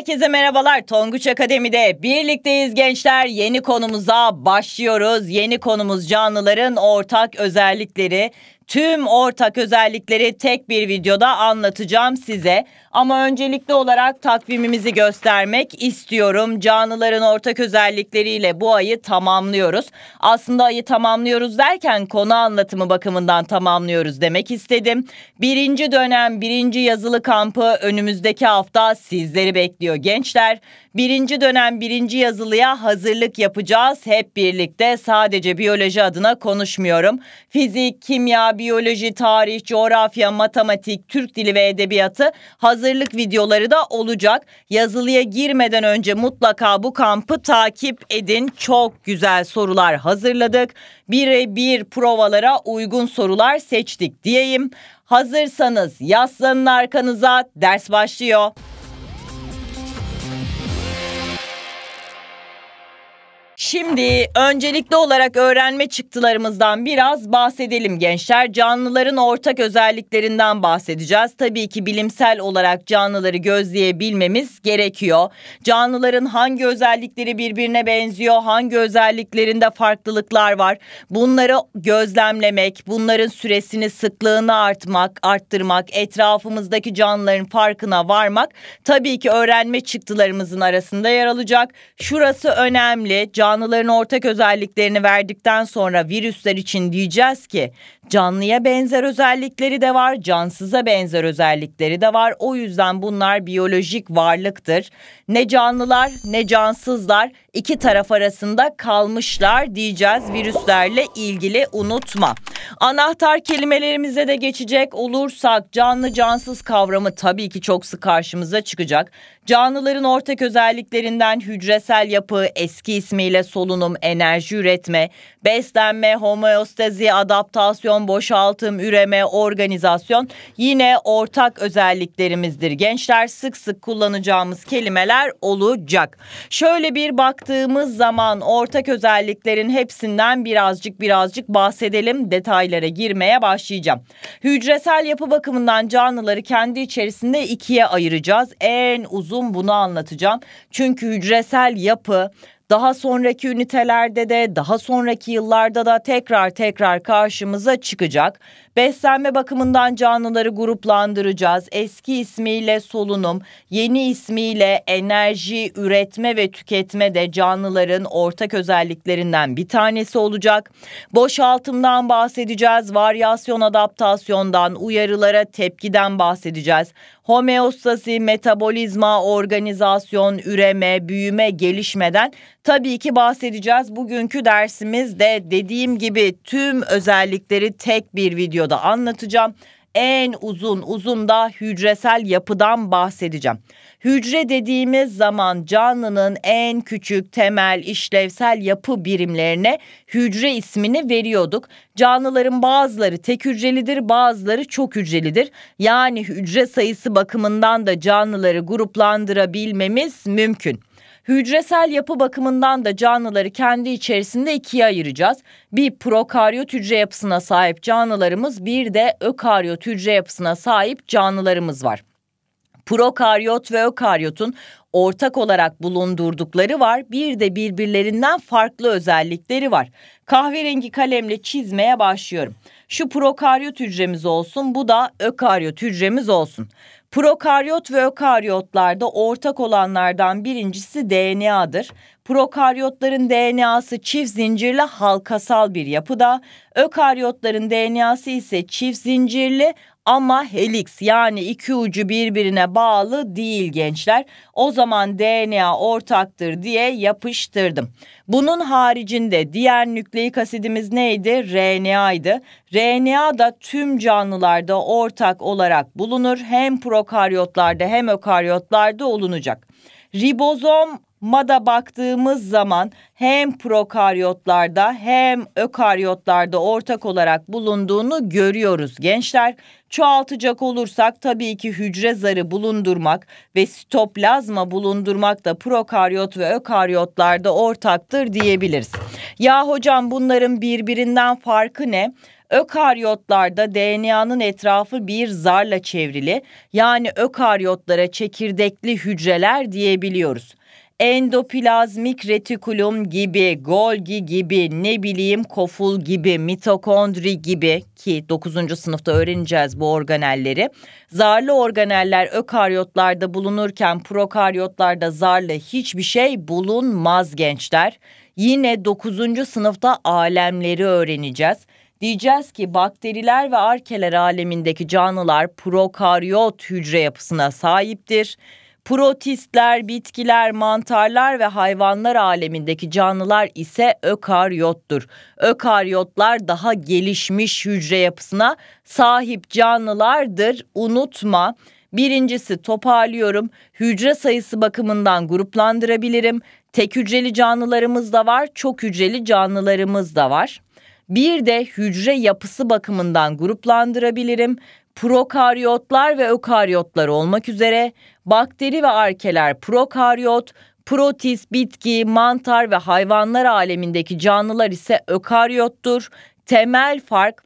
Herkese merhabalar. Tonguç Akademi'de birlikteyiz gençler. Yeni konumuza başlıyoruz. Yeni konumuz canlıların ortak özellikleri Tüm ortak özellikleri tek bir videoda anlatacağım size. Ama öncelikli olarak takvimimizi göstermek istiyorum. Canlıların ortak özellikleriyle bu ayı tamamlıyoruz. Aslında ayı tamamlıyoruz derken konu anlatımı bakımından tamamlıyoruz demek istedim. Birinci dönem birinci yazılı kampı önümüzdeki hafta sizleri bekliyor gençler. Birinci dönem birinci yazılıya hazırlık yapacağız hep birlikte. Sadece biyoloji adına konuşmuyorum. Fizik, kimya, biyoloji, tarih, coğrafya, matematik, Türk dili ve edebiyatı hazırlık videoları da olacak. Yazılıya girmeden önce mutlaka bu kampı takip edin. Çok güzel sorular hazırladık. Birebir provalara uygun sorular seçtik diyeyim. Hazırsanız yaslanın arkanıza ders başlıyor. Şimdi öncelikli olarak öğrenme çıktılarımızdan biraz bahsedelim gençler. Canlıların ortak özelliklerinden bahsedeceğiz. Tabii ki bilimsel olarak canlıları gözleyebilmemiz gerekiyor. Canlıların hangi özellikleri birbirine benziyor, hangi özelliklerinde farklılıklar var? Bunları gözlemlemek, bunların süresini, sıklığını artmak, arttırmak, etrafımızdaki canlıların farkına varmak tabii ki öğrenme çıktılarımızın arasında yer alacak. Şurası önemli. Can canlıların ortak özelliklerini verdikten sonra virüsler için diyeceğiz ki Canlıya benzer özellikleri de var, cansıza benzer özellikleri de var. O yüzden bunlar biyolojik varlıktır. Ne canlılar ne cansızlar iki taraf arasında kalmışlar diyeceğiz virüslerle ilgili unutma. Anahtar kelimelerimize de geçecek olursak canlı cansız kavramı tabii ki çok sık karşımıza çıkacak. Canlıların ortak özelliklerinden hücresel yapı, eski ismiyle solunum, enerji üretme, beslenme, homeostazi, adaptasyon enflasyon, boşaltım, üreme, organizasyon yine ortak özelliklerimizdir. Gençler sık sık kullanacağımız kelimeler olacak. Şöyle bir baktığımız zaman ortak özelliklerin hepsinden birazcık birazcık bahsedelim. Detaylara girmeye başlayacağım. Hücresel yapı bakımından canlıları kendi içerisinde ikiye ayıracağız. En uzun bunu anlatacağım. Çünkü hücresel yapı daha sonraki ünitelerde de daha sonraki yıllarda da tekrar tekrar karşımıza çıkacak. Beslenme bakımından canlıları gruplandıracağız. Eski ismiyle solunum, yeni ismiyle enerji üretme ve tüketme de canlıların ortak özelliklerinden bir tanesi olacak. Boşaltımdan bahsedeceğiz, varyasyon adaptasyondan, uyarılara tepkiden bahsedeceğiz. Homeostazi, metabolizma, organizasyon, üreme, büyüme, gelişmeden Tabii ki bahsedeceğiz bugünkü dersimiz de dediğim gibi tüm özellikleri tek bir videoda anlatacağım. En uzun uzun da hücresel yapıdan bahsedeceğim. Hücre dediğimiz zaman canlının en küçük temel işlevsel yapı birimlerine hücre ismini veriyorduk. Canlıların bazıları tek hücrelidir, bazıları çok hücrelidir. Yani hücre sayısı bakımından da canlıları gruplandırabilmemiz mümkün. Hücresel yapı bakımından da canlıları kendi içerisinde ikiye ayıracağız. Bir prokaryot hücre yapısına sahip canlılarımız bir de ökaryot hücre yapısına sahip canlılarımız var. Prokaryot ve ökaryotun ortak olarak bulundurdukları var. Bir de birbirlerinden farklı özellikleri var. Kahverengi kalemle çizmeye başlıyorum. Şu prokaryot hücremiz olsun, bu da ökaryot hücremiz olsun. Prokaryot ve ökaryotlarda ortak olanlardan birincisi DNA'dır. Prokaryotların DNA'sı çift zincirli halkasal bir yapıda, ökaryotların DNA'sı ise çift zincirli ama helix yani iki ucu birbirine bağlı değil gençler. O zaman DNA ortaktır diye yapıştırdım. Bunun haricinde diğer nükleik asidimiz neydi? RNA'ydı. RNA da tüm canlılarda ortak olarak bulunur. Hem prokaryotlarda hem ökaryotlarda olunacak. Ribozom MAD'a baktığımız zaman hem prokaryotlarda hem ökaryotlarda ortak olarak bulunduğunu görüyoruz gençler. Çoğaltacak olursak tabii ki hücre zarı bulundurmak ve sitoplazma bulundurmak da prokaryot ve ökaryotlarda ortaktır diyebiliriz. Ya hocam bunların birbirinden farkı ne? Ökaryotlarda DNA'nın etrafı bir zarla çevrili yani ökaryotlara çekirdekli hücreler diyebiliyoruz endoplazmik retikulum gibi, Golgi gibi, ne bileyim koful gibi, mitokondri gibi ki 9. sınıfta öğreneceğiz bu organelleri. Zarlı organeller ökaryotlarda bulunurken prokaryotlarda zarlı hiçbir şey bulunmaz gençler. Yine 9. sınıfta alemleri öğreneceğiz. Diyeceğiz ki bakteriler ve arkeler alemindeki canlılar prokaryot hücre yapısına sahiptir Protistler, bitkiler, mantarlar ve hayvanlar alemindeki canlılar ise ökaryottur. Ökaryotlar daha gelişmiş hücre yapısına sahip canlılardır. Unutma. Birincisi toparlıyorum. Hücre sayısı bakımından gruplandırabilirim. Tek hücreli canlılarımız da var, çok hücreli canlılarımız da var. Bir de hücre yapısı bakımından gruplandırabilirim prokaryotlar ve ökaryotlar olmak üzere bakteri ve arkeler prokaryot, protis, bitki, mantar ve hayvanlar alemindeki canlılar ise ökaryottur. Temel fark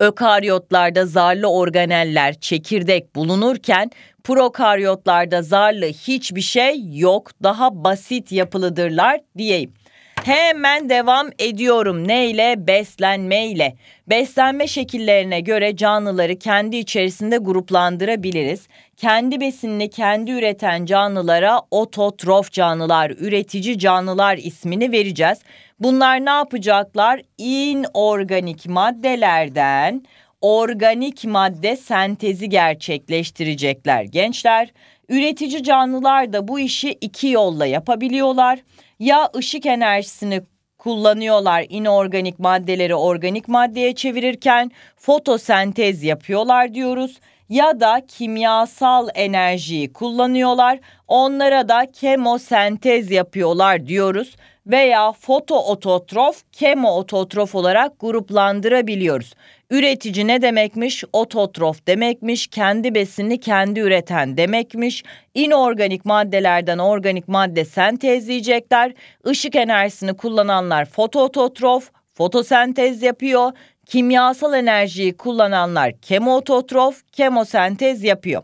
ökaryotlarda zarlı organeller, çekirdek bulunurken prokaryotlarda zarlı hiçbir şey yok, daha basit yapılıdırlar diyeyim. Hemen devam ediyorum. Neyle? Beslenmeyle. Beslenme şekillerine göre canlıları kendi içerisinde gruplandırabiliriz. Kendi besinini kendi üreten canlılara ototrof canlılar, üretici canlılar ismini vereceğiz. Bunlar ne yapacaklar? İnorganik maddelerden organik madde sentezi gerçekleştirecekler gençler. Üretici canlılar da bu işi iki yolla yapabiliyorlar ya ışık enerjisini kullanıyorlar inorganik maddeleri organik maddeye çevirirken fotosentez yapıyorlar diyoruz ya da kimyasal enerjiyi kullanıyorlar onlara da kemosentez yapıyorlar diyoruz veya fotoototrof kemoototrof olarak gruplandırabiliyoruz. Üretici ne demekmiş? Ototrof demekmiş. Kendi besini kendi üreten demekmiş. İnorganik maddelerden organik madde sentezleyecekler. Işık enerjisini kullananlar fototrof, fotosentez yapıyor. Kimyasal enerjiyi kullananlar kemototrof, kemosentez yapıyor.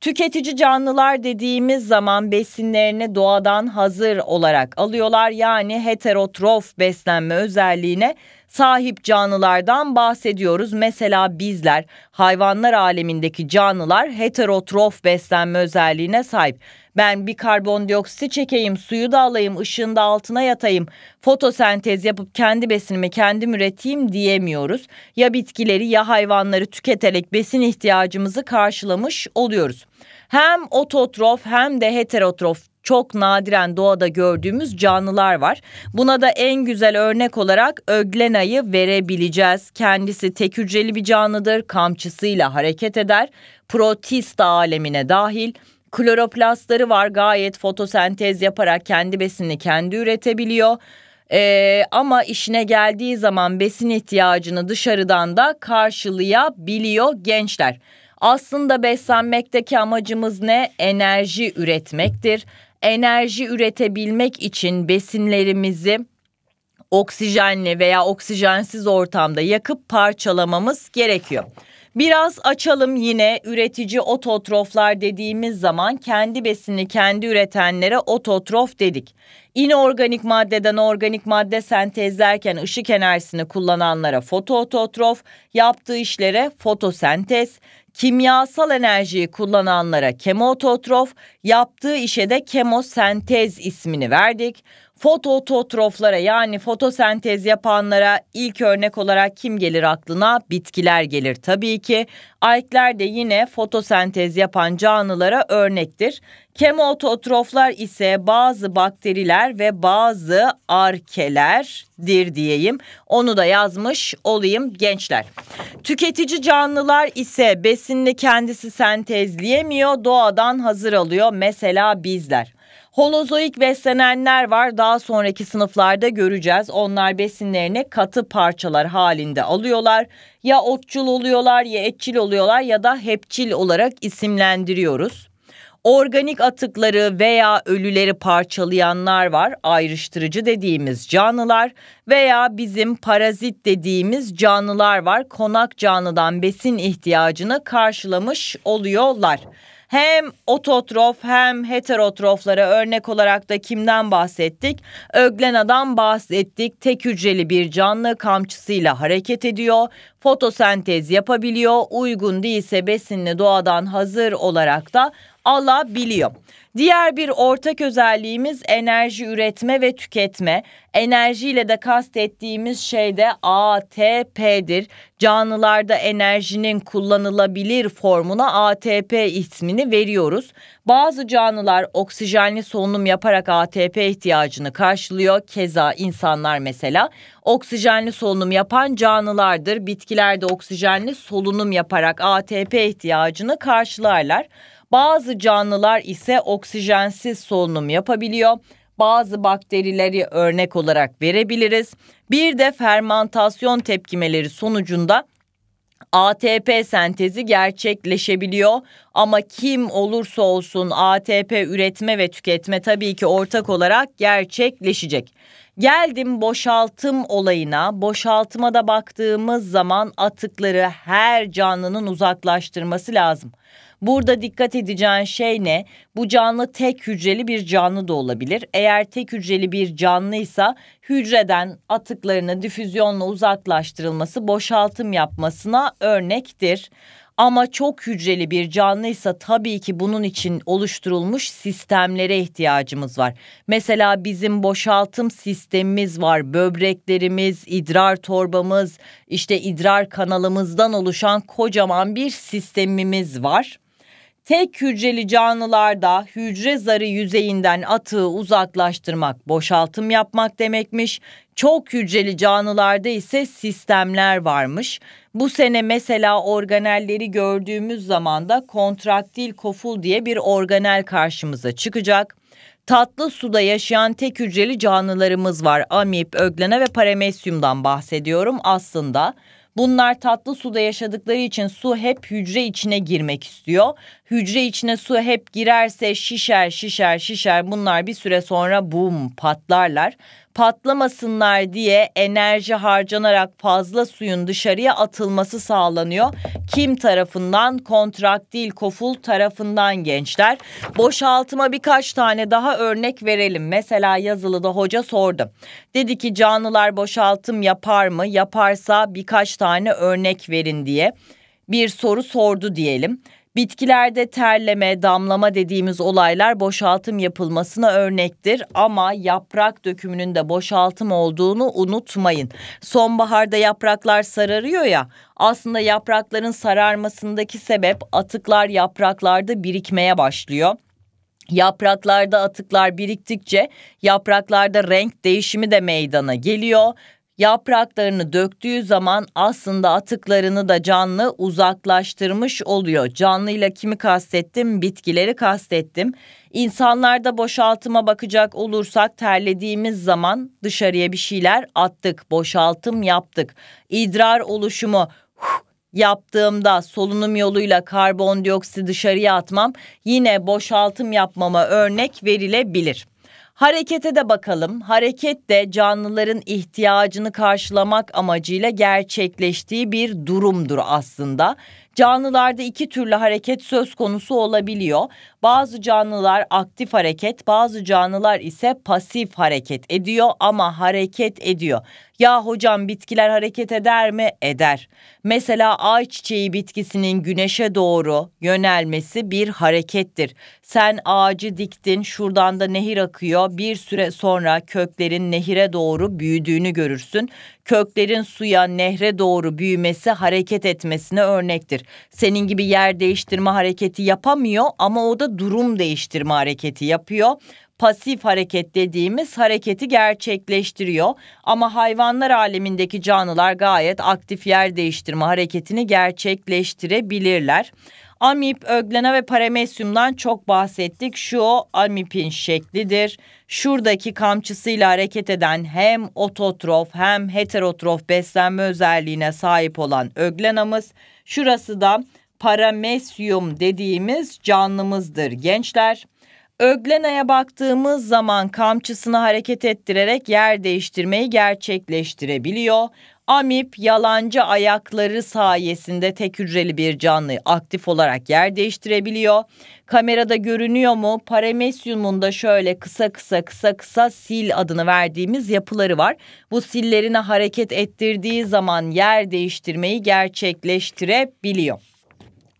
Tüketici canlılar dediğimiz zaman besinlerini doğadan hazır olarak alıyorlar. Yani heterotrof beslenme özelliğine sahip canlılardan bahsediyoruz. Mesela bizler hayvanlar alemindeki canlılar heterotrof beslenme özelliğine sahip. Ben bir karbondioksit çekeyim, suyu da alayım, ışığında altına yatayım, fotosentez yapıp kendi besinimi kendim üreteyim diyemiyoruz. Ya bitkileri ya hayvanları tüketerek besin ihtiyacımızı karşılamış oluyoruz. Hem ototrof hem de heterotrof çok nadiren doğada gördüğümüz canlılar var. Buna da en güzel örnek olarak öglenayı verebileceğiz. Kendisi tek hücreli bir canlıdır, kamçısıyla hareket eder, protist alemine dahil. Kloroplastları var gayet fotosentez yaparak kendi besini kendi üretebiliyor. Ee, ama işine geldiği zaman besin ihtiyacını dışarıdan da karşılayabiliyor gençler. Aslında beslenmekteki amacımız ne? Enerji üretmektir enerji üretebilmek için besinlerimizi oksijenli veya oksijensiz ortamda yakıp parçalamamız gerekiyor. Biraz açalım yine üretici ototroflar dediğimiz zaman kendi besini kendi üretenlere ototrof dedik. İnorganik maddeden organik madde sentezlerken ışık enerjisini kullananlara fotoototrof, yaptığı işlere fotosentez, Kimyasal enerjiyi kullananlara kemototrof, yaptığı işe de kemosentez ismini verdik fotototroflara yani fotosentez yapanlara ilk örnek olarak kim gelir aklına? Bitkiler gelir tabii ki. Ayikler de yine fotosentez yapan canlılara örnektir. Kemototroflar ise bazı bakteriler ve bazı arkelerdir diyeyim. Onu da yazmış olayım gençler. Tüketici canlılar ise besinini kendisi sentezleyemiyor, doğadan hazır alıyor. Mesela bizler. Holozoik beslenenler var. Daha sonraki sınıflarda göreceğiz. Onlar besinlerini katı parçalar halinde alıyorlar. Ya otçul oluyorlar ya etçil oluyorlar ya da hepçil olarak isimlendiriyoruz. Organik atıkları veya ölüleri parçalayanlar var. Ayrıştırıcı dediğimiz canlılar veya bizim parazit dediğimiz canlılar var. Konak canlıdan besin ihtiyacını karşılamış oluyorlar hem ototrof hem heterotroflara örnek olarak da kimden bahsettik? Öglena'dan bahsettik. Tek hücreli bir canlı kamçısıyla hareket ediyor. Fotosentez yapabiliyor. Uygun değilse besinle doğadan hazır olarak da alabiliyor. Diğer bir ortak özelliğimiz enerji üretme ve tüketme. Enerjiyle de kastettiğimiz şey de ATP'dir. Canlılarda enerjinin kullanılabilir formuna ATP ismini veriyoruz. Bazı canlılar oksijenli solunum yaparak ATP ihtiyacını karşılıyor. Keza insanlar mesela oksijenli solunum yapan canlılardır. Bitkiler de oksijenli solunum yaparak ATP ihtiyacını karşılarlar. Bazı canlılar ise oksijensiz solunum yapabiliyor. Bazı bakterileri örnek olarak verebiliriz. Bir de fermantasyon tepkimeleri sonucunda ATP sentezi gerçekleşebiliyor ama kim olursa olsun ATP üretme ve tüketme tabii ki ortak olarak gerçekleşecek. Geldim boşaltım olayına. Boşaltıma da baktığımız zaman atıkları her canlının uzaklaştırması lazım. Burada dikkat edeceğin şey ne? Bu canlı tek hücreli bir canlı da olabilir. Eğer tek hücreli bir canlıysa hücreden atıklarını difüzyonla uzaklaştırılması boşaltım yapmasına örnektir. Ama çok hücreli bir canlıysa tabii ki bunun için oluşturulmuş sistemlere ihtiyacımız var. Mesela bizim boşaltım sistemimiz var. Böbreklerimiz, idrar torbamız, işte idrar kanalımızdan oluşan kocaman bir sistemimiz var tek hücreli canlılarda hücre zarı yüzeyinden atığı uzaklaştırmak, boşaltım yapmak demekmiş. Çok hücreli canlılarda ise sistemler varmış. Bu sene mesela organelleri gördüğümüz zaman da kontraktil koful diye bir organel karşımıza çıkacak. Tatlı suda yaşayan tek hücreli canlılarımız var. Amip, öglene ve paramesyumdan bahsediyorum aslında. Bunlar tatlı suda yaşadıkları için su hep hücre içine girmek istiyor. Hücre içine su hep girerse şişer şişer şişer bunlar bir süre sonra bum patlarlar patlamasınlar diye enerji harcanarak fazla suyun dışarıya atılması sağlanıyor. Kim tarafından? Kontraktil Koful tarafından gençler. Boşaltıma birkaç tane daha örnek verelim. Mesela yazılıda hoca sordu. Dedi ki canlılar boşaltım yapar mı? Yaparsa birkaç tane örnek verin diye bir soru sordu diyelim. Bitkilerde terleme, damlama dediğimiz olaylar boşaltım yapılmasına örnektir ama yaprak dökümünün de boşaltım olduğunu unutmayın. Sonbaharda yapraklar sararıyor ya. Aslında yaprakların sararmasındaki sebep atıklar yapraklarda birikmeye başlıyor. Yapraklarda atıklar biriktikçe yapraklarda renk değişimi de meydana geliyor yapraklarını döktüğü zaman aslında atıklarını da canlı uzaklaştırmış oluyor. Canlıyla kimi kastettim? Bitkileri kastettim. İnsanlarda boşaltıma bakacak olursak terlediğimiz zaman dışarıya bir şeyler attık, boşaltım yaptık. İdrar oluşumu yaptığımda solunum yoluyla karbondioksiti dışarıya atmam yine boşaltım yapmama örnek verilebilir. Harekete de bakalım. Hareket de canlıların ihtiyacını karşılamak amacıyla gerçekleştiği bir durumdur aslında. Canlılarda iki türlü hareket söz konusu olabiliyor. Bazı canlılar aktif hareket, bazı canlılar ise pasif hareket ediyor ama hareket ediyor. Ya hocam bitkiler hareket eder mi? Eder. Mesela ayçiçeği bitkisinin güneşe doğru yönelmesi bir harekettir. Sen ağacı diktin, şuradan da nehir akıyor. Bir süre sonra köklerin nehire doğru büyüdüğünü görürsün. Köklerin suya, nehre doğru büyümesi hareket etmesine örnektir. Senin gibi yer değiştirme hareketi yapamıyor ama o da durum değiştirme hareketi yapıyor pasif hareket dediğimiz hareketi gerçekleştiriyor. Ama hayvanlar alemindeki canlılar gayet aktif yer değiştirme hareketini gerçekleştirebilirler. Amip, öglene ve paramesyumdan çok bahsettik. Şu amipin şeklidir. Şuradaki kamçısıyla hareket eden hem ototrof hem heterotrof beslenme özelliğine sahip olan öglenamız. Şurası da paramesyum dediğimiz canlımızdır gençler. Öglena'ya baktığımız zaman kamçısını hareket ettirerek yer değiştirmeyi gerçekleştirebiliyor. Amip yalancı ayakları sayesinde tek hücreli bir canlı aktif olarak yer değiştirebiliyor. Kamerada görünüyor mu? Paramecium'un da şöyle kısa kısa kısa kısa sil adını verdiğimiz yapıları var. Bu sillerine hareket ettirdiği zaman yer değiştirmeyi gerçekleştirebiliyor.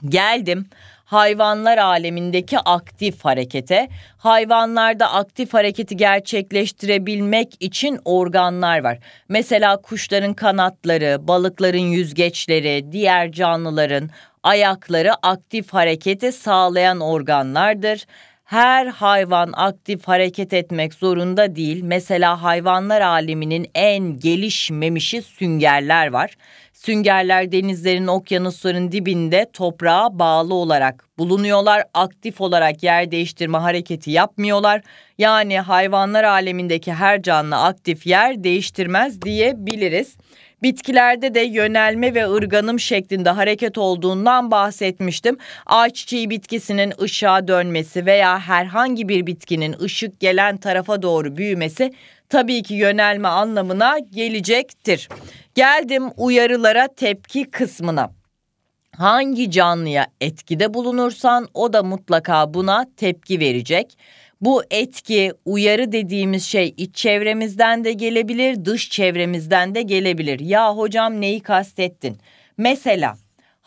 Geldim hayvanlar alemindeki aktif harekete, hayvanlarda aktif hareketi gerçekleştirebilmek için organlar var. Mesela kuşların kanatları, balıkların yüzgeçleri, diğer canlıların ayakları aktif harekete sağlayan organlardır. Her hayvan aktif hareket etmek zorunda değil. Mesela hayvanlar aleminin en gelişmemişi süngerler var. Süngerler denizlerin, okyanusların dibinde toprağa bağlı olarak bulunuyorlar. Aktif olarak yer değiştirme hareketi yapmıyorlar. Yani hayvanlar alemindeki her canlı aktif yer değiştirmez diyebiliriz. Bitkilerde de yönelme ve ırganım şeklinde hareket olduğundan bahsetmiştim. Ağaççiği bitkisinin ışığa dönmesi veya herhangi bir bitkinin ışık gelen tarafa doğru büyümesi tabii ki yönelme anlamına gelecektir. Geldim uyarılara tepki kısmına. Hangi canlıya etkide bulunursan o da mutlaka buna tepki verecek. Bu etki, uyarı dediğimiz şey iç çevremizden de gelebilir, dış çevremizden de gelebilir. Ya hocam neyi kastettin? Mesela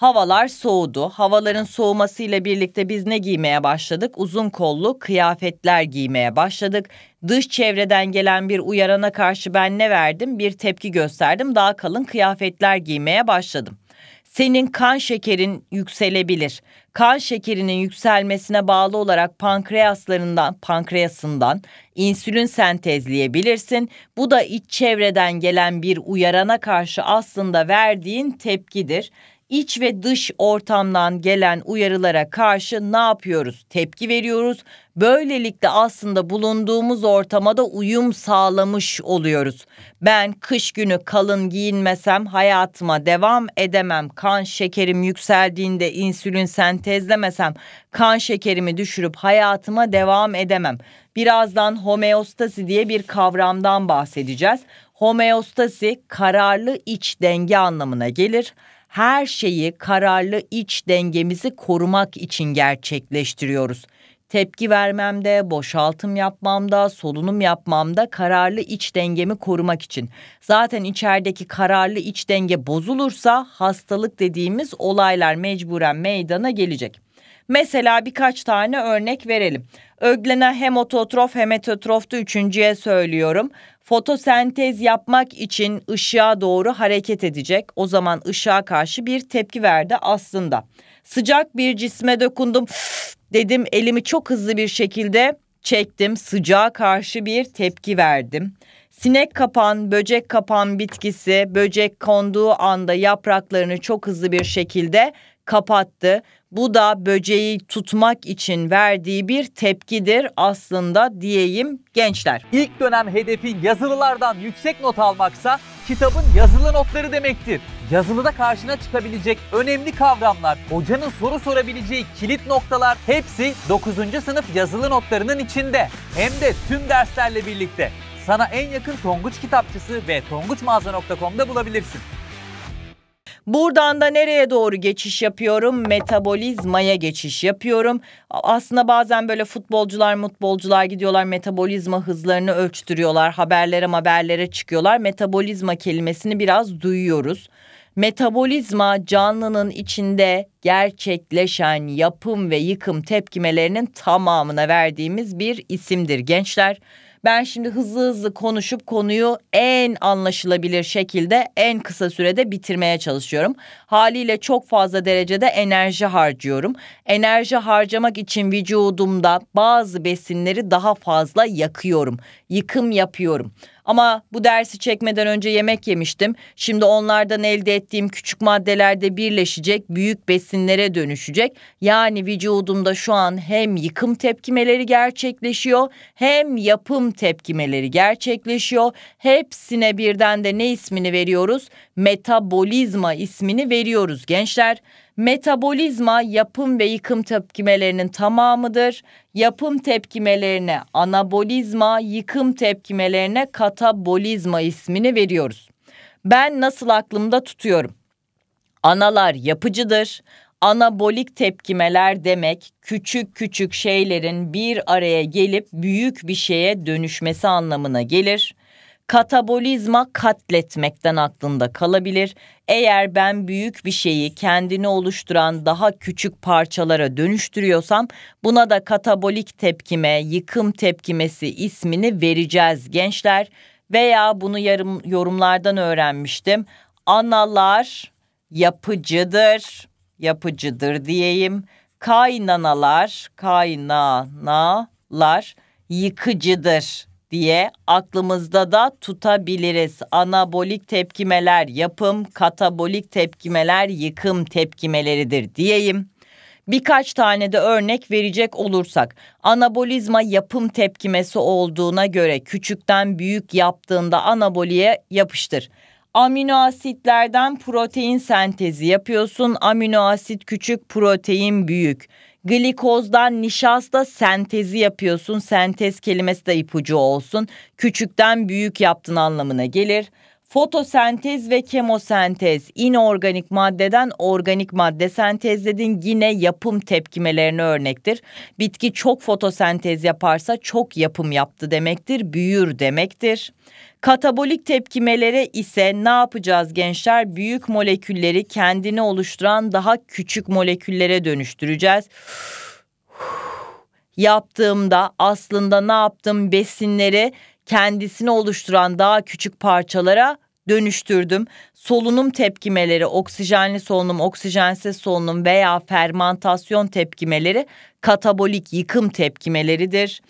Havalar soğudu. Havaların soğumasıyla birlikte biz ne giymeye başladık? Uzun kollu kıyafetler giymeye başladık. Dış çevreden gelen bir uyarana karşı ben ne verdim? Bir tepki gösterdim. Daha kalın kıyafetler giymeye başladım. Senin kan şekerin yükselebilir. Kan şekerinin yükselmesine bağlı olarak pankreaslarından, pankreasından insülin sentezleyebilirsin. Bu da iç çevreden gelen bir uyarana karşı aslında verdiğin tepkidir iç ve dış ortamdan gelen uyarılara karşı ne yapıyoruz? Tepki veriyoruz. Böylelikle aslında bulunduğumuz ortama da uyum sağlamış oluyoruz. Ben kış günü kalın giyinmesem hayatıma devam edemem. Kan şekerim yükseldiğinde insülin sentezlemesem kan şekerimi düşürüp hayatıma devam edemem. Birazdan homeostasi diye bir kavramdan bahsedeceğiz. Homeostasi kararlı iç denge anlamına gelir her şeyi kararlı iç dengemizi korumak için gerçekleştiriyoruz. Tepki vermemde, boşaltım yapmamda, solunum yapmamda kararlı iç dengemi korumak için. Zaten içerideki kararlı iç denge bozulursa hastalık dediğimiz olaylar mecburen meydana gelecek. Mesela birkaç tane örnek verelim. hem ototrof hem etotroftu üçüncüye söylüyorum. Fotosentez yapmak için ışığa doğru hareket edecek. O zaman ışığa karşı bir tepki verdi aslında. Sıcak bir cisme dokundum dedim elimi çok hızlı bir şekilde çektim. Sıcağa karşı bir tepki verdim. Sinek kapan, böcek kapan bitkisi böcek konduğu anda yapraklarını çok hızlı bir şekilde kapattı. Bu da böceği tutmak için verdiği bir tepkidir aslında diyeyim gençler. İlk dönem hedefin yazılılardan yüksek not almaksa kitabın yazılı notları demektir. Yazılıda karşına çıkabilecek önemli kavramlar, hocanın soru sorabileceği kilit noktalar hepsi 9. sınıf yazılı notlarının içinde. Hem de tüm derslerle birlikte. Sana en yakın Tonguç kitapçısı ve tonguçmağaza.com'da bulabilirsin. Buradan da nereye doğru geçiş yapıyorum? Metabolizmaya geçiş yapıyorum. Aslında bazen böyle futbolcular, mutbolcular gidiyorlar metabolizma hızlarını ölçtürüyorlar. Haberlere haberlere çıkıyorlar. Metabolizma kelimesini biraz duyuyoruz. Metabolizma canlının içinde gerçekleşen yapım ve yıkım tepkimelerinin tamamına verdiğimiz bir isimdir gençler. Ben şimdi hızlı hızlı konuşup konuyu en anlaşılabilir şekilde en kısa sürede bitirmeye çalışıyorum. Haliyle çok fazla derecede enerji harcıyorum. Enerji harcamak için vücudumda bazı besinleri daha fazla yakıyorum. Yıkım yapıyorum. Ama bu dersi çekmeden önce yemek yemiştim. Şimdi onlardan elde ettiğim küçük maddelerde birleşecek, büyük besinlere dönüşecek. Yani vücudumda şu an hem yıkım tepkimeleri gerçekleşiyor, hem yapım tepkimeleri gerçekleşiyor. Hepsine birden de ne ismini veriyoruz? metabolizma ismini veriyoruz gençler. Metabolizma yapım ve yıkım tepkimelerinin tamamıdır. Yapım tepkimelerine anabolizma, yıkım tepkimelerine katabolizma ismini veriyoruz. Ben nasıl aklımda tutuyorum? Analar yapıcıdır. Anabolik tepkimeler demek küçük küçük şeylerin bir araya gelip büyük bir şeye dönüşmesi anlamına gelir. Katabolizma katletmekten aklında kalabilir. Eğer ben büyük bir şeyi kendini oluşturan daha küçük parçalara dönüştürüyorsam buna da katabolik tepkime, yıkım tepkimesi ismini vereceğiz gençler. Veya bunu yarım, yorumlardan öğrenmiştim. Analar yapıcıdır, yapıcıdır diyeyim. Kaynanalar, kaynanalar yıkıcıdır diye aklımızda da tutabiliriz. Anabolik tepkimeler yapım, katabolik tepkimeler yıkım tepkimeleridir diyeyim. Birkaç tane de örnek verecek olursak anabolizma yapım tepkimesi olduğuna göre küçükten büyük yaptığında anaboliye yapıştır. Amino asitlerden protein sentezi yapıyorsun. Amino asit küçük, protein büyük. Glikozdan nişasta sentezi yapıyorsun. Sentez kelimesi de ipucu olsun. Küçükten büyük yaptın anlamına gelir. Fotosentez ve kemosentez inorganik maddeden organik madde sentezledin yine yapım tepkimelerine örnektir. Bitki çok fotosentez yaparsa çok yapım yaptı demektir, büyür demektir. Katabolik tepkimelere ise ne yapacağız gençler? Büyük molekülleri kendini oluşturan daha küçük moleküllere dönüştüreceğiz. Yaptığımda aslında ne yaptım? Besinleri kendisini oluşturan daha küçük parçalara dönüştürdüm. Solunum tepkimeleri, oksijenli solunum, oksijensiz solunum veya fermantasyon tepkimeleri katabolik yıkım tepkimeleridir.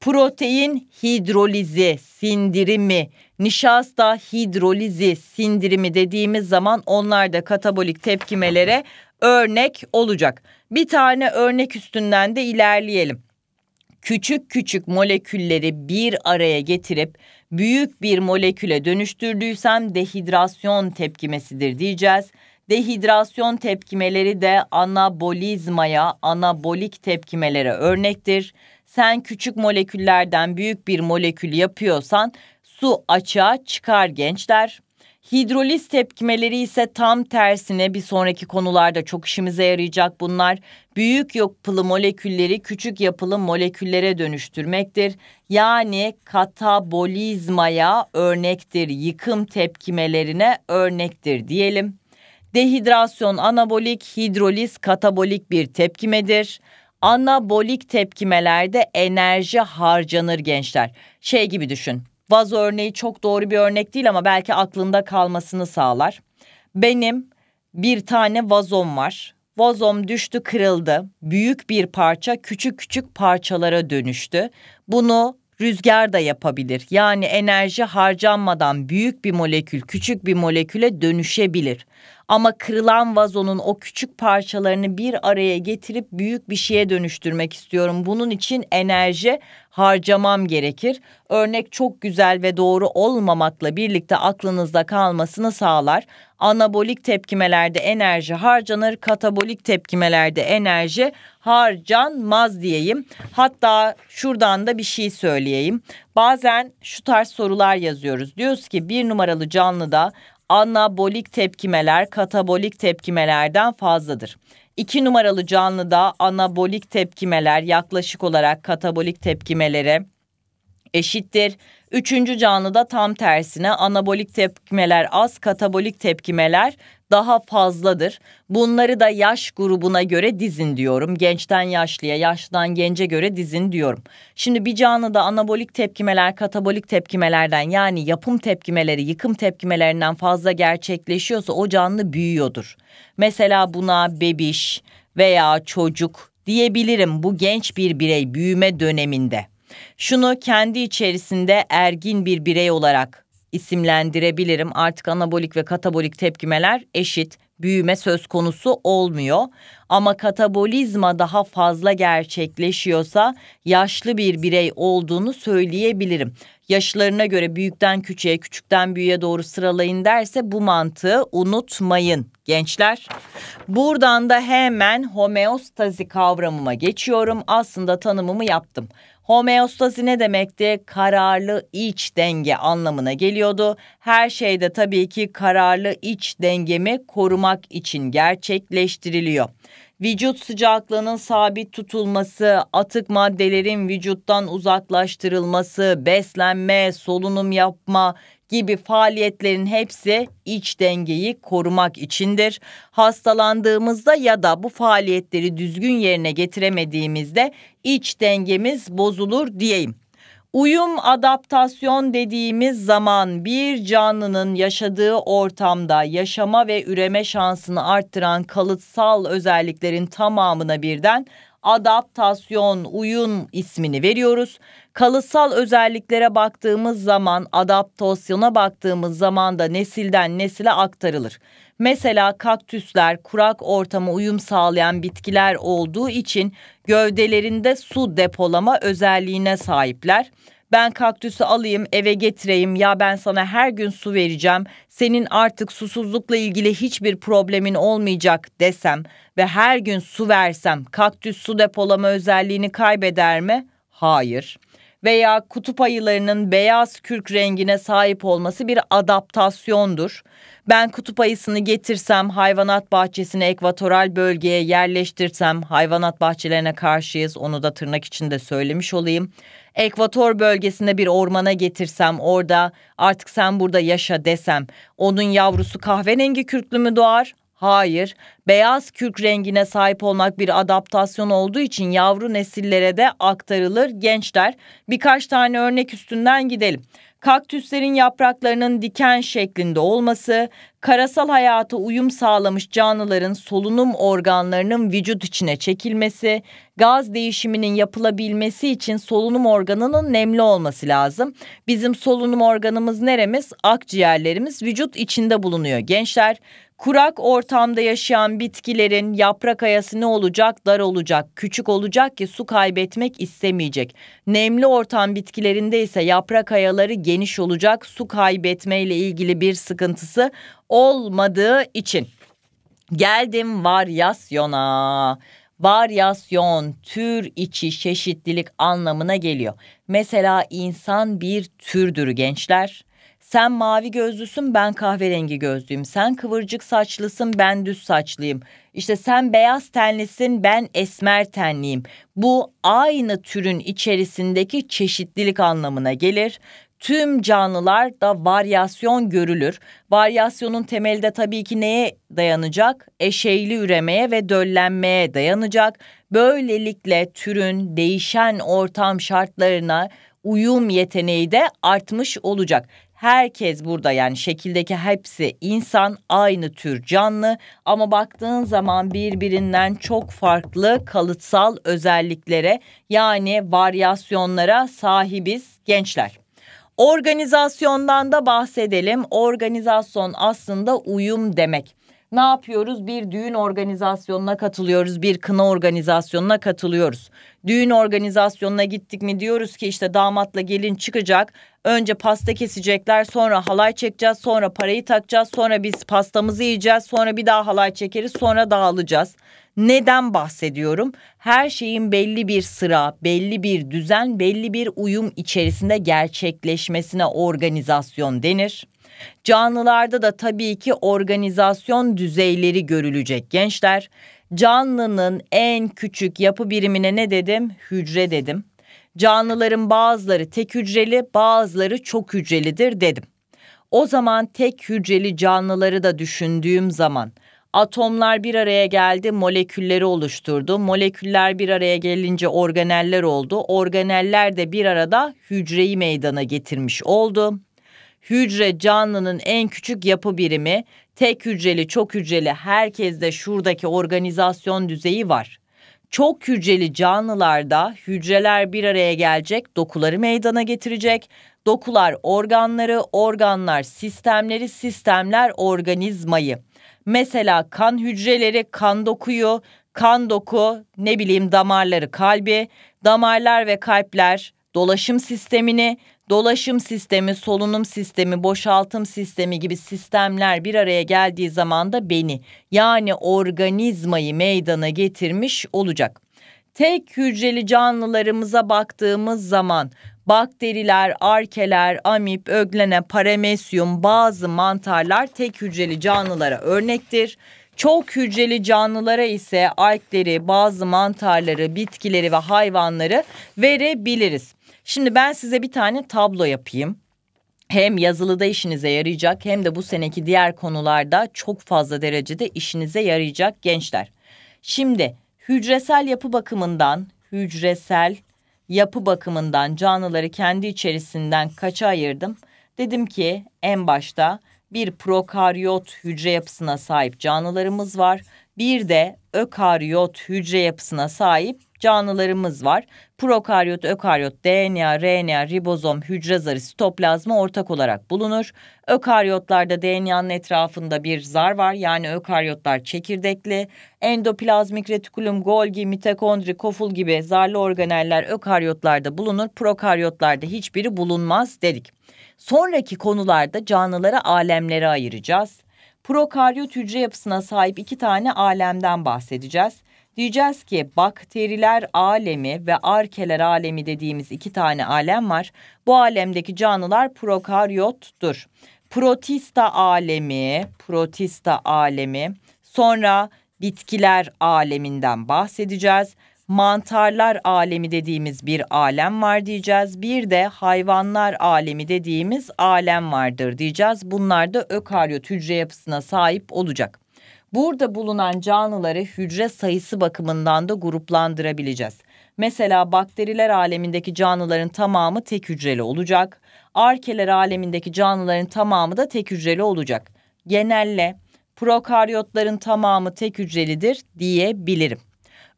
Protein hidrolizi, sindirimi, nişasta hidrolizi, sindirimi dediğimiz zaman onlar da katabolik tepkimelere örnek olacak. Bir tane örnek üstünden de ilerleyelim. Küçük küçük molekülleri bir araya getirip büyük bir moleküle dönüştürdüysem dehidrasyon tepkimesidir diyeceğiz. Dehidrasyon tepkimeleri de anabolizmaya, anabolik tepkimelere örnektir. Sen küçük moleküllerden büyük bir molekül yapıyorsan su açığa çıkar gençler. Hidroliz tepkimeleri ise tam tersine bir sonraki konularda çok işimize yarayacak bunlar. Büyük yapılı molekülleri küçük yapılı moleküllere dönüştürmektir. Yani katabolizmaya örnektir, yıkım tepkimelerine örnektir diyelim. Dehidrasyon anabolik, hidroliz katabolik bir tepkimedir. Anabolik tepkimelerde enerji harcanır gençler. Şey gibi düşün. Vazo örneği çok doğru bir örnek değil ama belki aklında kalmasını sağlar. Benim bir tane vazom var. Vazom düştü kırıldı. Büyük bir parça küçük küçük parçalara dönüştü. Bunu rüzgar da yapabilir. Yani enerji harcanmadan büyük bir molekül küçük bir moleküle dönüşebilir. Ama kırılan vazonun o küçük parçalarını bir araya getirip büyük bir şeye dönüştürmek istiyorum. Bunun için enerji harcamam gerekir. Örnek çok güzel ve doğru olmamakla birlikte aklınızda kalmasını sağlar. Anabolik tepkimelerde enerji harcanır, katabolik tepkimelerde enerji harcanmaz diyeyim. Hatta şuradan da bir şey söyleyeyim. Bazen şu tarz sorular yazıyoruz. Diyoruz ki bir numaralı canlıda anabolik tepkimeler katabolik tepkimelerden fazladır. İki numaralı canlıda anabolik tepkimeler yaklaşık olarak katabolik tepkimelere eşittir. Üçüncü canlıda tam tersine anabolik tepkimeler az, katabolik tepkimeler daha fazladır. Bunları da yaş grubuna göre dizin diyorum. Gençten yaşlıya, yaşlıdan gence göre dizin diyorum. Şimdi bir canlıda anabolik tepkimeler katabolik tepkimelerden yani yapım tepkimeleri, yıkım tepkimelerinden fazla gerçekleşiyorsa o canlı büyüyordur. Mesela buna bebiş veya çocuk diyebilirim bu genç bir birey büyüme döneminde. Şunu kendi içerisinde ergin bir birey olarak isimlendirebilirim. Artık anabolik ve katabolik tepkimeler eşit büyüme söz konusu olmuyor. Ama katabolizma daha fazla gerçekleşiyorsa yaşlı bir birey olduğunu söyleyebilirim. Yaşlarına göre büyükten küçüğe, küçükten büyüğe doğru sıralayın derse bu mantığı unutmayın gençler. Buradan da hemen homeostazi kavramıma geçiyorum. Aslında tanımımı yaptım. Homeostazi ne demekti? Kararlı iç denge anlamına geliyordu. Her şeyde tabii ki kararlı iç dengemi korumak için gerçekleştiriliyor. Vücut sıcaklığının sabit tutulması, atık maddelerin vücuttan uzaklaştırılması, beslenme, solunum yapma, gibi faaliyetlerin hepsi iç dengeyi korumak içindir. Hastalandığımızda ya da bu faaliyetleri düzgün yerine getiremediğimizde iç dengemiz bozulur diyeyim. Uyum adaptasyon dediğimiz zaman bir canlının yaşadığı ortamda yaşama ve üreme şansını arttıran kalıtsal özelliklerin tamamına birden adaptasyon, uyun ismini veriyoruz kalıtsal özelliklere baktığımız zaman, adaptasyona baktığımız zaman da nesilden nesile aktarılır. Mesela kaktüsler kurak ortama uyum sağlayan bitkiler olduğu için gövdelerinde su depolama özelliğine sahipler ben kaktüsü alayım eve getireyim ya ben sana her gün su vereceğim senin artık susuzlukla ilgili hiçbir problemin olmayacak desem ve her gün su versem kaktüs su depolama özelliğini kaybeder mi? Hayır veya kutup ayılarının beyaz kürk rengine sahip olması bir adaptasyondur. Ben kutup ayısını getirsem hayvanat bahçesine ekvatoral bölgeye yerleştirsem hayvanat bahçelerine karşıyız onu da tırnak içinde söylemiş olayım. Ekvator bölgesinde bir ormana getirsem orada artık sen burada yaşa desem onun yavrusu kahverengi kürklü mü doğar Hayır, beyaz kürk rengine sahip olmak bir adaptasyon olduğu için yavru nesillere de aktarılır gençler. Birkaç tane örnek üstünden gidelim. Kaktüslerin yapraklarının diken şeklinde olması, karasal hayata uyum sağlamış canlıların solunum organlarının vücut içine çekilmesi, gaz değişiminin yapılabilmesi için solunum organının nemli olması lazım. Bizim solunum organımız neremiz? Akciğerlerimiz vücut içinde bulunuyor gençler. Kurak ortamda yaşayan bitkilerin yaprak ayası ne olacak? Dar olacak, küçük olacak ki su kaybetmek istemeyecek. Nemli ortam bitkilerinde ise yaprak ayaları geniş olacak. Su kaybetmeyle ilgili bir sıkıntısı olmadığı için. Geldim varyasyona. Varyasyon tür içi çeşitlilik anlamına geliyor. Mesela insan bir türdür gençler. Sen mavi gözlüsün ben kahverengi gözlüyüm. Sen kıvırcık saçlısın ben düz saçlıyım. İşte sen beyaz tenlisin ben esmer tenliyim. Bu aynı türün içerisindeki çeşitlilik anlamına gelir tüm canlılar da varyasyon görülür. Varyasyonun temeli de tabii ki neye dayanacak? Eşeyli üremeye ve döllenmeye dayanacak. Böylelikle türün değişen ortam şartlarına uyum yeteneği de artmış olacak. Herkes burada yani şekildeki hepsi insan aynı tür canlı ama baktığın zaman birbirinden çok farklı kalıtsal özelliklere yani varyasyonlara sahibiz gençler. Organizasyondan da bahsedelim. Organizasyon aslında uyum demek. Ne yapıyoruz? Bir düğün organizasyonuna katılıyoruz, bir kına organizasyonuna katılıyoruz. Düğün organizasyonuna gittik mi diyoruz ki işte damatla gelin çıkacak. Önce pasta kesecekler, sonra halay çekeceğiz, sonra parayı takacağız, sonra biz pastamızı yiyeceğiz, sonra bir daha halay çekeriz, sonra dağılacağız. Neden bahsediyorum? Her şeyin belli bir sıra, belli bir düzen, belli bir uyum içerisinde gerçekleşmesine organizasyon denir. Canlılarda da tabii ki organizasyon düzeyleri görülecek gençler. Canlının en küçük yapı birimine ne dedim? Hücre dedim. Canlıların bazıları tek hücreli, bazıları çok hücrelidir dedim. O zaman tek hücreli canlıları da düşündüğüm zaman Atomlar bir araya geldi, molekülleri oluşturdu. Moleküller bir araya gelince organeller oldu. Organeller de bir arada hücreyi meydana getirmiş oldu. Hücre canlının en küçük yapı birimi. Tek hücreli, çok hücreli herkeste şuradaki organizasyon düzeyi var. Çok hücreli canlılarda hücreler bir araya gelecek, dokuları meydana getirecek. Dokular organları, organlar sistemleri, sistemler organizmayı. Mesela kan hücreleri kan dokuyu, kan doku ne bileyim damarları kalbi, damarlar ve kalpler dolaşım sistemini, dolaşım sistemi, solunum sistemi, boşaltım sistemi gibi sistemler bir araya geldiği zaman da beni yani organizmayı meydana getirmiş olacak. Tek hücreli canlılarımıza baktığımız zaman Bakteriler, arkeler, amip, öglene, paramesyum, bazı mantarlar tek hücreli canlılara örnektir. Çok hücreli canlılara ise alkleri, bazı mantarları, bitkileri ve hayvanları verebiliriz. Şimdi ben size bir tane tablo yapayım hem yazılıda işinize yarayacak hem de bu seneki diğer konularda çok fazla derecede işinize yarayacak gençler. Şimdi hücresel yapı bakımından hücresel yapı bakımından canlıları kendi içerisinden kaça ayırdım? Dedim ki en başta bir prokaryot hücre yapısına sahip canlılarımız var bir de ökaryot hücre yapısına sahip canlılarımız var. Prokaryot, ökaryot, DNA, RNA, ribozom, hücre zarı, sitoplazma ortak olarak bulunur. Ökaryotlarda DNA'nın etrafında bir zar var. Yani ökaryotlar çekirdekli. Endoplazmik retikulum, Golgi, mitokondri, koful gibi zarlı organeller ökaryotlarda bulunur. Prokaryotlarda hiçbiri bulunmaz dedik. Sonraki konularda canlılara alemlere ayıracağız prokaryot hücre yapısına sahip iki tane alemden bahsedeceğiz. Diyeceğiz ki bakteriler alemi ve arkeler alemi dediğimiz iki tane alem var. Bu alemdeki canlılar prokaryottur. Protista alemi, protista alemi, sonra bitkiler aleminden bahsedeceğiz mantarlar alemi dediğimiz bir alem var diyeceğiz. Bir de hayvanlar alemi dediğimiz alem vardır diyeceğiz. Bunlar da ökaryot hücre yapısına sahip olacak. Burada bulunan canlıları hücre sayısı bakımından da gruplandırabileceğiz. Mesela bakteriler alemindeki canlıların tamamı tek hücreli olacak. Arkeler alemindeki canlıların tamamı da tek hücreli olacak. Genelle prokaryotların tamamı tek hücrelidir diyebilirim.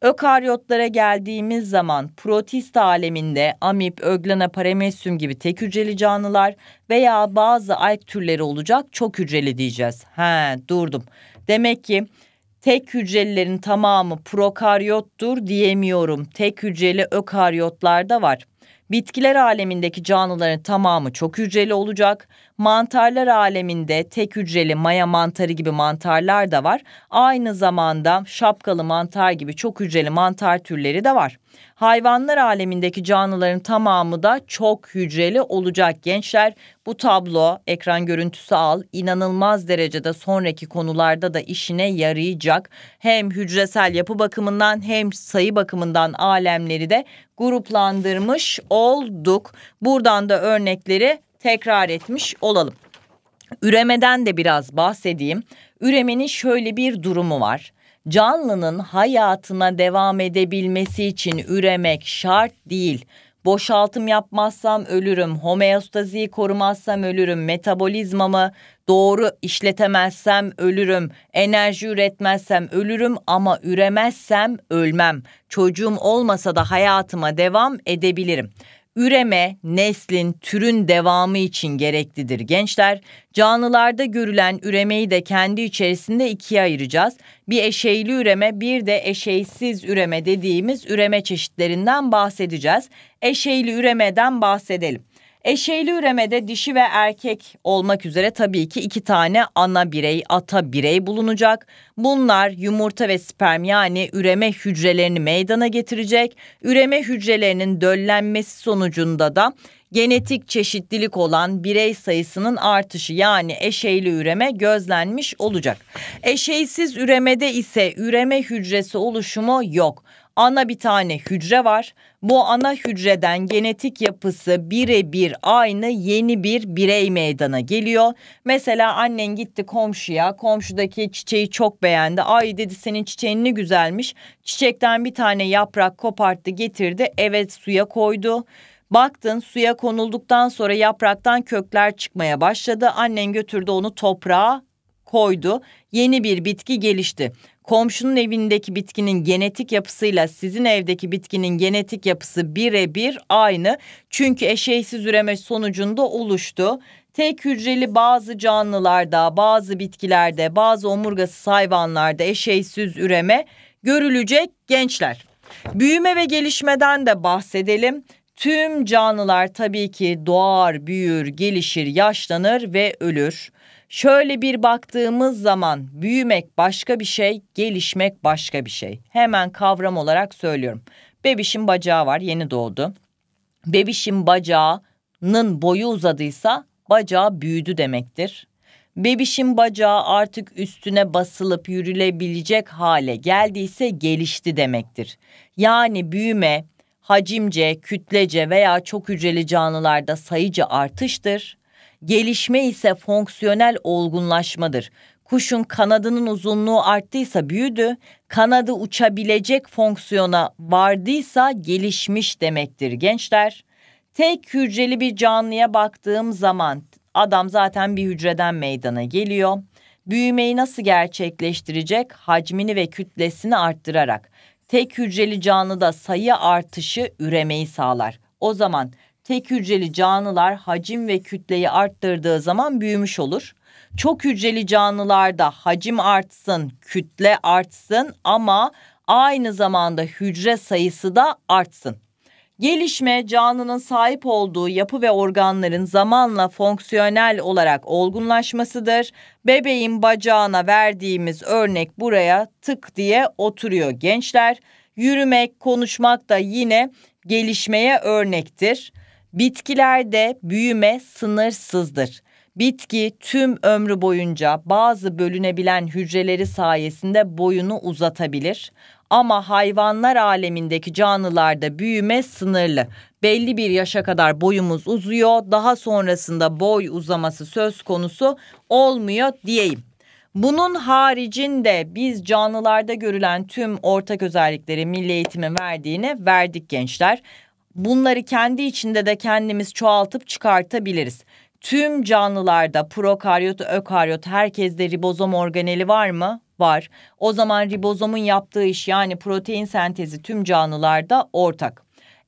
Ökaryotlara geldiğimiz zaman protist aleminde amip, öglena, paramecium gibi tek hücreli canlılar veya bazı alg türleri olacak çok hücreli diyeceğiz. He durdum. Demek ki tek hücrelilerin tamamı prokaryottur diyemiyorum. Tek hücreli ökaryotlar da var. Bitkiler alemindeki canlıların tamamı çok hücreli olacak mantarlar aleminde tek hücreli maya mantarı gibi mantarlar da var. Aynı zamanda şapkalı mantar gibi çok hücreli mantar türleri de var. Hayvanlar alemindeki canlıların tamamı da çok hücreli olacak gençler. Bu tablo ekran görüntüsü al inanılmaz derecede sonraki konularda da işine yarayacak. Hem hücresel yapı bakımından hem sayı bakımından alemleri de gruplandırmış olduk. Buradan da örnekleri tekrar etmiş olalım. Üremeden de biraz bahsedeyim. Üremenin şöyle bir durumu var. Canlının hayatına devam edebilmesi için üremek şart değil. Boşaltım yapmazsam ölürüm, homeostaziyi korumazsam ölürüm, metabolizmamı doğru işletemezsem ölürüm, enerji üretmezsem ölürüm ama üremezsem ölmem. Çocuğum olmasa da hayatıma devam edebilirim. Üreme, neslin, türün devamı için gereklidir gençler. Canlılarda görülen üremeyi de kendi içerisinde ikiye ayıracağız. Bir eşeyli üreme, bir de eşeysiz üreme dediğimiz üreme çeşitlerinden bahsedeceğiz. Eşeyli üremeden bahsedelim. Eşeyli üremede dişi ve erkek olmak üzere tabii ki iki tane ana birey, ata birey bulunacak. Bunlar yumurta ve sperm yani üreme hücrelerini meydana getirecek. Üreme hücrelerinin döllenmesi sonucunda da genetik çeşitlilik olan birey sayısının artışı yani eşeyli üreme gözlenmiş olacak. Eşeysiz üremede ise üreme hücresi oluşumu yok ana bir tane hücre var. Bu ana hücreden genetik yapısı birebir aynı yeni bir birey meydana geliyor. Mesela annen gitti komşuya, komşudaki çiçeği çok beğendi. Ay dedi senin çiçeğin ne güzelmiş. Çiçekten bir tane yaprak koparttı, getirdi, evet suya koydu. Baktın suya konulduktan sonra yapraktan kökler çıkmaya başladı. Annen götürdü onu toprağa koydu. Yeni bir bitki gelişti komşunun evindeki bitkinin genetik yapısıyla sizin evdeki bitkinin genetik yapısı birebir aynı. Çünkü eşeysiz üreme sonucunda oluştu. Tek hücreli bazı canlılarda, bazı bitkilerde, bazı omurgasız hayvanlarda eşeysiz üreme görülecek gençler. Büyüme ve gelişmeden de bahsedelim. Tüm canlılar tabii ki doğar, büyür, gelişir, yaşlanır ve ölür. Şöyle bir baktığımız zaman büyümek başka bir şey, gelişmek başka bir şey. Hemen kavram olarak söylüyorum. Bebişin bacağı var, yeni doğdu. Bebişin bacağının boyu uzadıysa bacağı büyüdü demektir. Bebişin bacağı artık üstüne basılıp yürülebilecek hale geldiyse gelişti demektir. Yani büyüme hacimce, kütlece veya çok hücreli canlılarda sayıcı artıştır Gelişme ise fonksiyonel olgunlaşmadır. Kuşun kanadının uzunluğu arttıysa büyüdü, kanadı uçabilecek fonksiyona vardıysa gelişmiş demektir gençler. Tek hücreli bir canlıya baktığım zaman adam zaten bir hücreden meydana geliyor. Büyümeyi nasıl gerçekleştirecek? Hacmini ve kütlesini arttırarak. Tek hücreli canlıda sayı artışı üremeyi sağlar. O zaman tek hücreli canlılar hacim ve kütleyi arttırdığı zaman büyümüş olur. Çok hücreli canlılarda hacim artsın, kütle artsın ama aynı zamanda hücre sayısı da artsın. Gelişme canlının sahip olduğu yapı ve organların zamanla fonksiyonel olarak olgunlaşmasıdır. Bebeğin bacağına verdiğimiz örnek buraya tık diye oturuyor gençler. Yürümek, konuşmak da yine gelişmeye örnektir. Bitkilerde büyüme sınırsızdır. Bitki tüm ömrü boyunca bazı bölünebilen hücreleri sayesinde boyunu uzatabilir ama hayvanlar alemindeki canlılarda büyüme sınırlı. Belli bir yaşa kadar boyumuz uzuyor, daha sonrasında boy uzaması söz konusu olmuyor diyeyim. Bunun haricinde biz canlılarda görülen tüm ortak özellikleri milli eğitimin verdiğini verdik gençler. Bunları kendi içinde de kendimiz çoğaltıp çıkartabiliriz. Tüm canlılarda prokaryot, ökaryot herkeste ribozom organeli var mı? Var. O zaman ribozomun yaptığı iş yani protein sentezi tüm canlılarda ortak.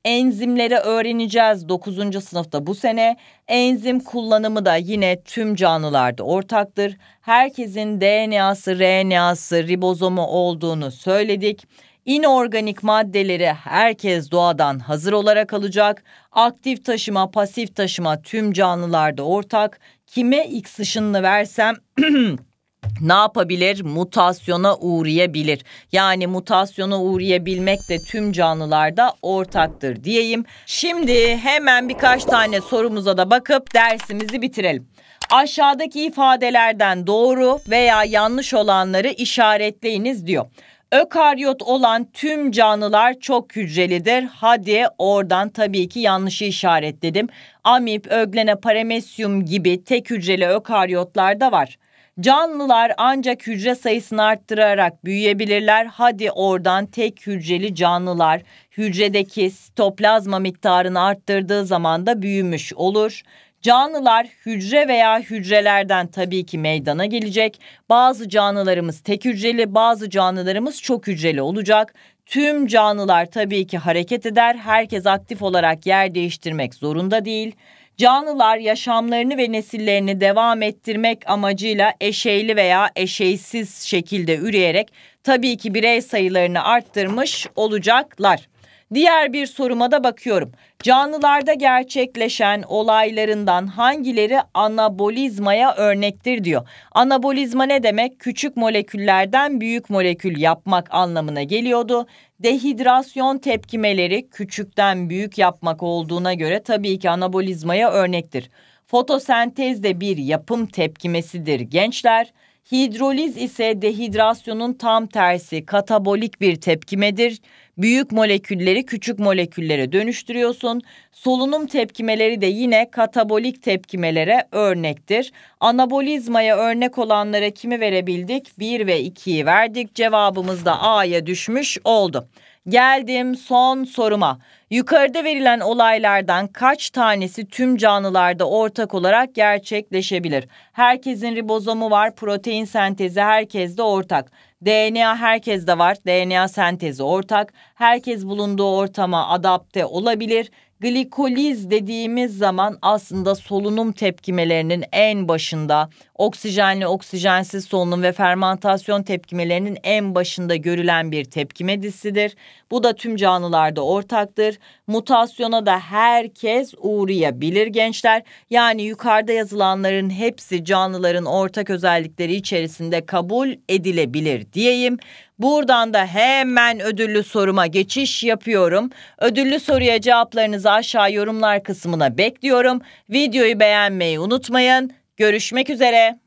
Enzimleri öğreneceğiz 9. sınıfta bu sene. Enzim kullanımı da yine tüm canlılarda ortaktır. Herkesin DNA'sı, RNA'sı, ribozomu olduğunu söyledik inorganik maddeleri herkes doğadan hazır olarak alacak. Aktif taşıma, pasif taşıma tüm canlılarda ortak. Kime X ışınını versem ne yapabilir? Mutasyona uğrayabilir. Yani mutasyona uğrayabilmek de tüm canlılarda ortaktır diyeyim. Şimdi hemen birkaç tane sorumuza da bakıp dersimizi bitirelim. Aşağıdaki ifadelerden doğru veya yanlış olanları işaretleyiniz diyor. Ökaryot olan tüm canlılar çok hücrelidir. Hadi oradan tabii ki yanlışı işaretledim. Amip, öglene, paramesyum gibi tek hücreli ökaryotlar da var. Canlılar ancak hücre sayısını arttırarak büyüyebilirler. Hadi oradan tek hücreli canlılar hücredeki sitoplazma miktarını arttırdığı zaman da büyümüş olur. Canlılar hücre veya hücrelerden tabii ki meydana gelecek. Bazı canlılarımız tek hücreli, bazı canlılarımız çok hücreli olacak. Tüm canlılar tabii ki hareket eder. Herkes aktif olarak yer değiştirmek zorunda değil. Canlılar yaşamlarını ve nesillerini devam ettirmek amacıyla eşeyli veya eşeysiz şekilde üreyerek tabii ki birey sayılarını arttırmış olacaklar. Diğer bir soruma da bakıyorum. Canlılarda gerçekleşen olaylarından hangileri anabolizmaya örnektir diyor. Anabolizma ne demek? Küçük moleküllerden büyük molekül yapmak anlamına geliyordu. Dehidrasyon tepkimeleri küçükten büyük yapmak olduğuna göre tabii ki anabolizmaya örnektir. Fotosentez de bir yapım tepkimesidir gençler. Hidroliz ise dehidrasyonun tam tersi katabolik bir tepkimedir. Büyük molekülleri küçük moleküllere dönüştürüyorsun. Solunum tepkimeleri de yine katabolik tepkimelere örnektir. Anabolizmaya örnek olanlara kimi verebildik? 1 ve 2'yi verdik. Cevabımız da A'ya düşmüş oldu. Geldim son soruma. Yukarıda verilen olaylardan kaç tanesi tüm canlılarda ortak olarak gerçekleşebilir? Herkesin ribozomu var, protein sentezi herkeste ortak. DNA herkes var. DNA sentezi ortak. Herkes bulunduğu ortama adapte olabilir. Glikoliz dediğimiz zaman aslında solunum tepkimelerinin en başında oksijenli oksijensiz solunum ve fermantasyon tepkimelerinin en başında görülen bir tepkime dizisidir. Bu da tüm canlılarda ortaktır. Mutasyona da herkes uğrayabilir gençler. Yani yukarıda yazılanların hepsi canlıların ortak özellikleri içerisinde kabul edilebilir diyeyim. Buradan da hemen ödüllü soruma geçiş yapıyorum. Ödüllü soruya cevaplarınızı aşağı yorumlar kısmına bekliyorum. Videoyu beğenmeyi unutmayın. Görüşmek üzere.